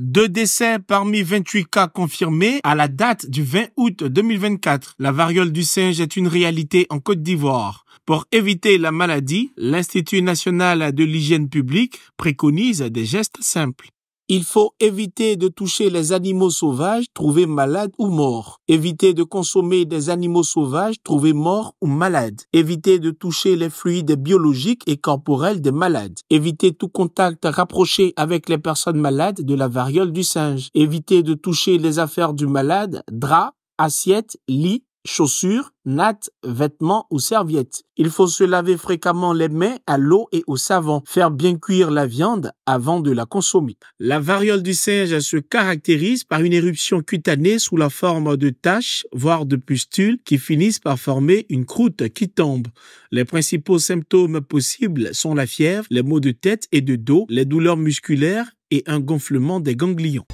Deux décès parmi 28 cas confirmés à la date du 20 août 2024. La variole du singe est une réalité en Côte d'Ivoire. Pour éviter la maladie, l'Institut national de l'hygiène publique préconise des gestes simples. Il faut éviter de toucher les animaux sauvages trouvés malades ou morts. Éviter de consommer des animaux sauvages trouvés morts ou malades. Éviter de toucher les fluides biologiques et corporels des malades. Éviter tout contact rapproché avec les personnes malades de la variole du singe. Éviter de toucher les affaires du malade, draps, assiettes, lits, chaussures, nattes, vêtements ou serviettes. Il faut se laver fréquemment les mains à l'eau et au savon. Faire bien cuire la viande avant de la consommer. La variole du singe se caractérise par une éruption cutanée sous la forme de taches, voire de pustules, qui finissent par former une croûte qui tombe. Les principaux symptômes possibles sont la fièvre, les maux de tête et de dos, les douleurs musculaires et un gonflement des ganglions.